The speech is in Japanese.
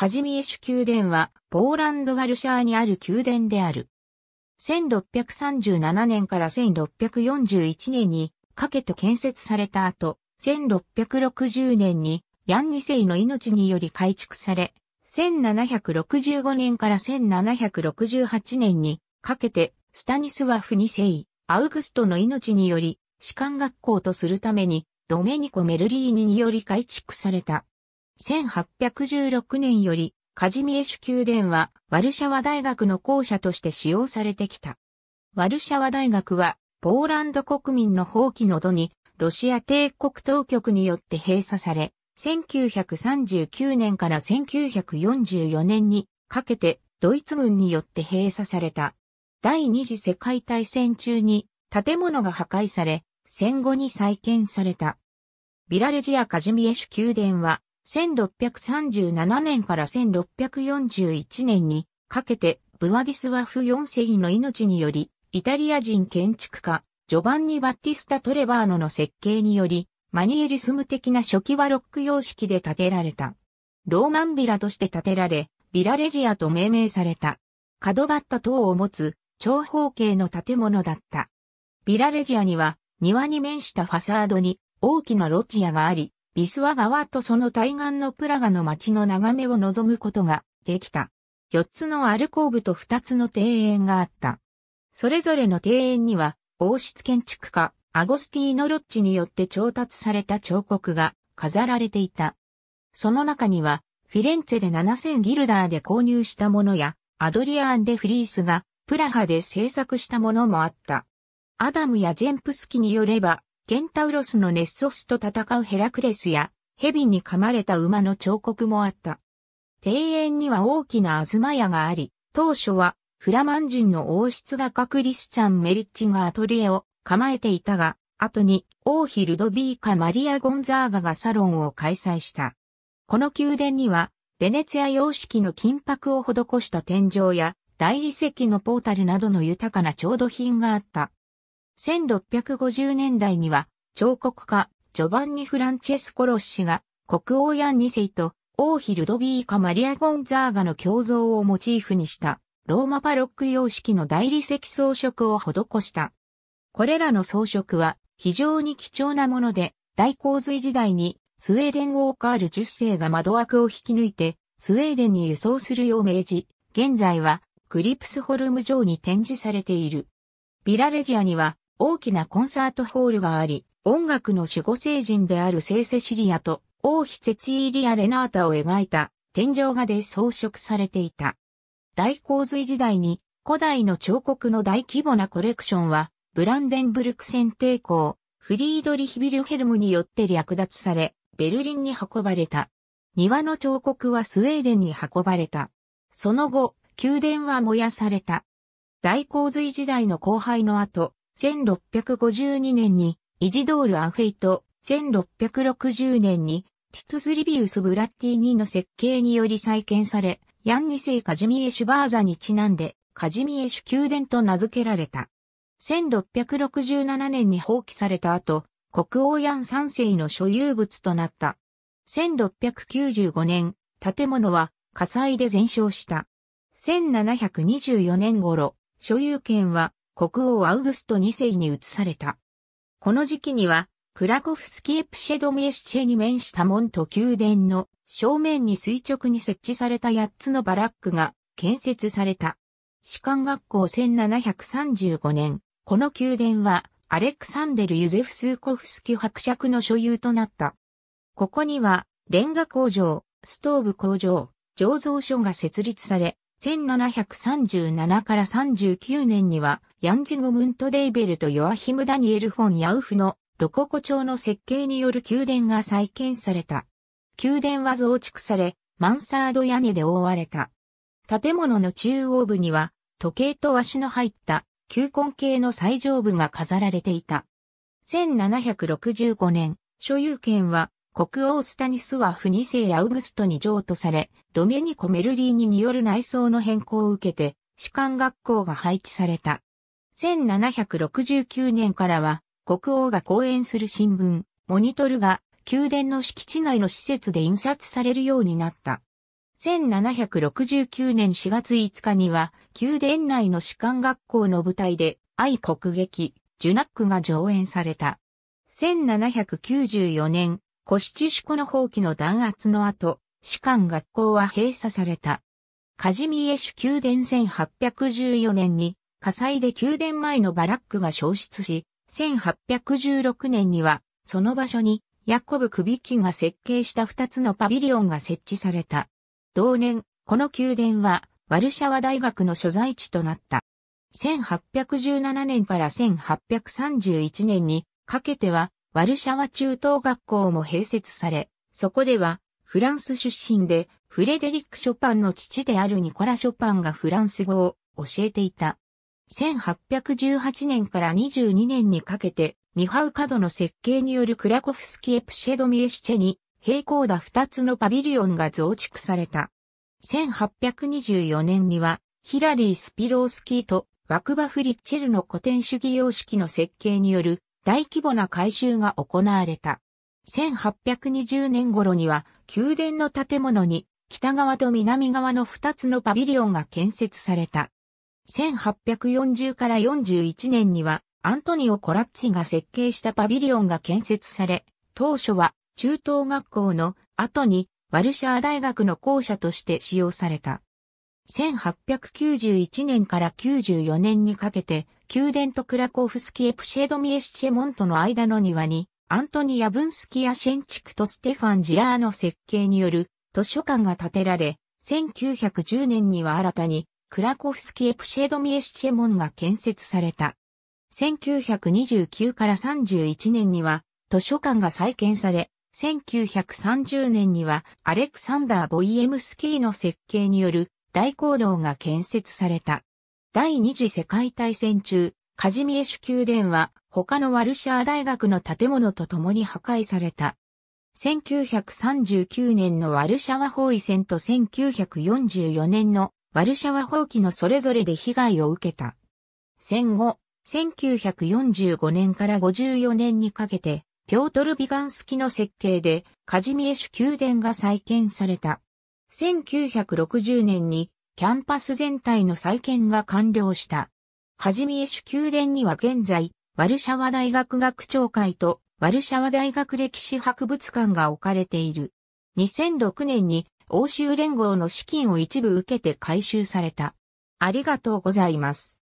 カジミエシュ宮殿は、ポーランド・ワルシャーにある宮殿である。1637年から1641年にかけて建設された後、1660年にヤンニ世の命により改築され、1765年から1768年にかけてスタニスワフ2世、アウグストの命により士官学校とするためにドメニコ・メルリーニにより改築された。1816年より、カジミエシュ宮殿は、ワルシャワ大学の校舎として使用されてきた。ワルシャワ大学は、ポーランド国民の放棄の度に、ロシア帝国当局によって閉鎖され、1939年から1944年にかけてドイツ軍によって閉鎖された。第二次世界大戦中に建物が破壊され、戦後に再建された。ビラレジア・カジミエシュ宮殿は1637年から1641年にかけてブワディスワフ4世の命により、イタリア人建築家、ジョバンニ・バッティスタ・トレバーノの設計により、マニエリスム的な初期はロック様式で建てられた。ローマンビラとして建てられ、ビラレジアと命名された。角張った塔を持つ長方形の建物だった。ビラレジアには庭に面したファサードに大きなロジアがあり、ビスワ川とその対岸のプラガの街の眺めを望むことができた。4つのアルコーブと2つの庭園があった。それぞれの庭園には、王室建築家、アゴスティーノ・ロッチによって調達された彫刻が飾られていた。その中には、フィレンツェで7000ギルダーで購入したものや、アドリアン・デ・フリースがプラハで制作したものもあった。アダムやジェンプスキによれば、ケンタウロスのネッソスと戦うヘラクレスや、蛇に噛まれた馬の彫刻もあった。庭園には大きなアズマ屋があり、当初はフラマン人の王室画家クリスチャン・メリッチがアトリエを構えていたが、後に王妃ルドビーカ・マリア・ゴンザーガがサロンを開催した。この宮殿には、ベネツィア様式の金箔を施した天井や大理石のポータルなどの豊かな調度品があった。1650年代には、彫刻家、ジョバンニ・フランチェスコ・ロッシが、国王や2世と、王ヒルドビーカ・マリア・ゴンザーガの胸像をモチーフにした、ローマパロック様式の大理石装飾を施した。これらの装飾は、非常に貴重なもので、大洪水時代に、スウェーデン王カール10世が窓枠を引き抜いて、スウェーデンに輸送するよう命じ、現在は、クリプスホルム城に展示されている。ビラレジアには、大きなコンサートホールがあり、音楽の守護聖人である聖セシリアと王妃ツイーリア・レナータを描いた天井画で装飾されていた。大洪水時代に古代の彫刻の大規模なコレクションはブランデンブルク戦帝抗フリードリヒ・ビルヘルムによって略奪されベルリンに運ばれた。庭の彫刻はスウェーデンに運ばれた。その後、宮殿は燃やされた。大洪水時代の荒廃の後、1652年にイジドール・アフェイト、1660年にティトス・リビウス・ブラッティーニの設計により再建され、ヤンニ世カジミエシュバーザにちなんで、カジミエシュ宮殿と名付けられた。1667年に放棄された後、国王ヤン3世の所有物となった。1695年、建物は火災で全焼した。1724年頃、所有権は国王アウグスト2世に移された。この時期には、クラコフスキエプシェドミエシチェに面した門と宮殿の正面に垂直に設置された8つのバラックが建設された。士官学校1735年、この宮殿はアレクサンデル・ユゼフスーコフスキ伯爵の所有となった。ここには、レンガ工場、ストーブ工場、醸造所が設立され、1737から39年にはヤンジゴムント・デイベルとヨアヒム・ダニエル・フォン・ヤウフのロココ町の設計による宮殿が再建された。宮殿は増築され、マンサード屋根で覆われた。建物の中央部には、時計と足の入った球根系の最上部が飾られていた。1765年、所有権は国王スタニスワフ2世アウグストに譲渡され、ドメニコ・メルリーニによる内装の変更を受けて、士官学校が配置された。1769年からは、国王が講演する新聞、モニトルが宮殿の敷地内の施設で印刷されるようになった。1769年4月5日には、宮殿内の士官学校の舞台で、愛国劇、ジュナックが上演された。1794年、コシチュシコの放棄の弾圧の後、士官学校は閉鎖された。カジミエシュ宮殿1814年に火災で宮殿前のバラックが消失し、1816年には、その場所に、ヤコブ・クビッキが設計した2つのパビリオンが設置された。同年、この宮殿は、ワルシャワ大学の所在地となった。1817年から1831年にかけては、ワルシャワ中等学校も併設され、そこでは、フランス出身で、フレデリック・ショパンの父であるニコラ・ショパンがフランス語を教えていた。1818年から22年にかけて、ミハウカドの設計によるクラコフスキエプシェドミエシチェに、平行だ2つのパビリオンが増築された。1824年には、ヒラリー・スピロースキーとワクバ・フリッチェルの古典主義様式の設計による大規模な改修が行われた。1820年頃には、宮殿の建物に北側と南側の2つのパビリオンが建設された。1840から41年にはアントニオ・コラッチが設計したパビリオンが建設され、当初は中等学校の後にワルシャー大学の校舎として使用された。1891年から94年にかけて、宮殿とクラコフスキエプシェドミエシチェモントの間の庭に、アントニ・ア・ブンスキア・シェンチクとステファン・ジラーの設計による図書館が建てられ、1910年には新たにクラコフスキエプシェドミエシチェモンが建設された。1929から31年には図書館が再建され、1930年にはアレクサンダー・ボイエムスキーの設計による大行動が建設された。第二次世界大戦中、カジミエシュ宮殿は他のワルシャー大学の建物と共に破壊された。1939年のワルシャワ包囲戦と1944年のワルシャワ放棄のそれぞれで被害を受けた。戦後、1945年から54年にかけて、ピョートル・ビガンスキの設計で、カジミエシュ宮殿が再建された。1960年に、キャンパス全体の再建が完了した。カジミエシュ宮殿には現在、ワルシャワ大学学長会とワルシャワ大学歴史博物館が置かれている。2006年に欧州連合の資金を一部受けて回収された。ありがとうございます。